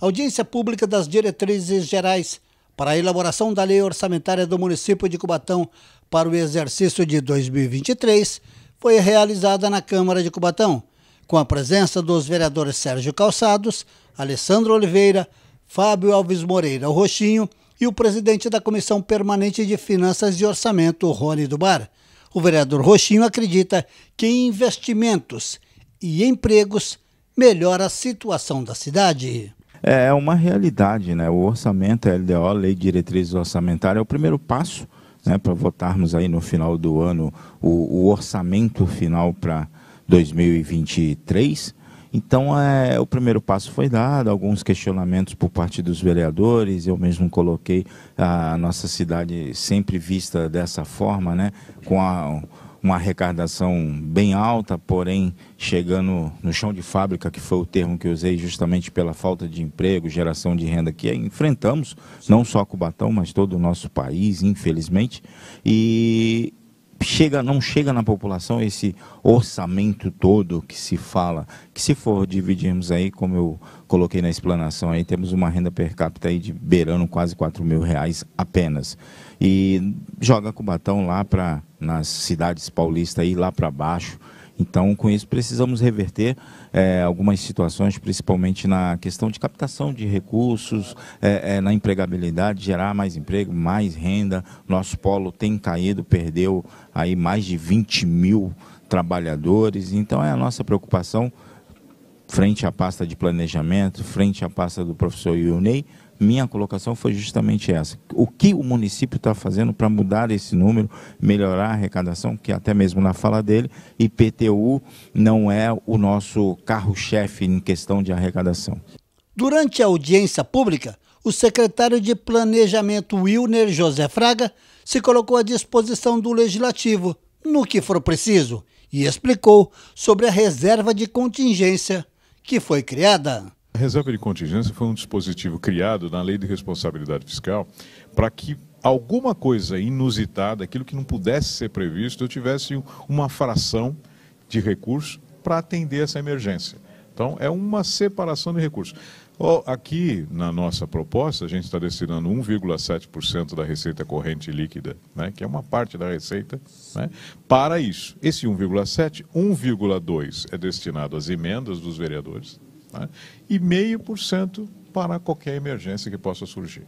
audiência pública das diretrizes gerais para a elaboração da lei orçamentária do município de Cubatão para o exercício de 2023 foi realizada na Câmara de Cubatão, com a presença dos vereadores Sérgio Calçados, Alessandro Oliveira, Fábio Alves Moreira Roxinho e o presidente da Comissão Permanente de Finanças e Orçamento, Rony Dubar. O vereador Roxinho acredita que investimentos e empregos melhora a situação da cidade. É, é uma realidade, né? O orçamento, a LDO, Lei de Diretrizes Orçamentárias, é o primeiro passo né, para votarmos aí no final do ano o, o orçamento final para 2023. Então, é, o primeiro passo foi dado, alguns questionamentos por parte dos vereadores, eu mesmo coloquei a nossa cidade sempre vista dessa forma, né, com a uma arrecadação bem alta, porém chegando no chão de fábrica, que foi o termo que usei justamente pela falta de emprego, geração de renda que enfrentamos, não só Cubatão, mas todo o nosso país, infelizmente. E chega, não chega na população esse orçamento todo que se fala, que se for dividirmos aí, como eu coloquei na explanação aí, temos uma renda per capita aí de beirando quase 4 mil reais apenas. E joga Cubatão lá para, nas cidades paulistas aí, lá para baixo, então, com isso, precisamos reverter é, algumas situações, principalmente na questão de captação de recursos, é, é, na empregabilidade, gerar mais emprego, mais renda. Nosso polo tem caído, perdeu aí mais de 20 mil trabalhadores. Então, é a nossa preocupação frente à pasta de planejamento, frente à pasta do professor Yunei, minha colocação foi justamente essa. O que o município está fazendo para mudar esse número, melhorar a arrecadação, que até mesmo na fala dele, IPTU não é o nosso carro-chefe em questão de arrecadação. Durante a audiência pública, o secretário de Planejamento Wilner José Fraga se colocou à disposição do Legislativo, no que for preciso, e explicou sobre a reserva de contingência que foi criada? A reserva de contingência foi um dispositivo criado na Lei de Responsabilidade Fiscal para que alguma coisa inusitada, aquilo que não pudesse ser previsto, eu tivesse uma fração de recurso para atender essa emergência. Então, é uma separação de recursos. Aqui, na nossa proposta, a gente está destinando 1,7% da receita corrente líquida, né, que é uma parte da receita, né, para isso. Esse 1,7%, 1,2% é destinado às emendas dos vereadores né, e 0,5% para qualquer emergência que possa surgir.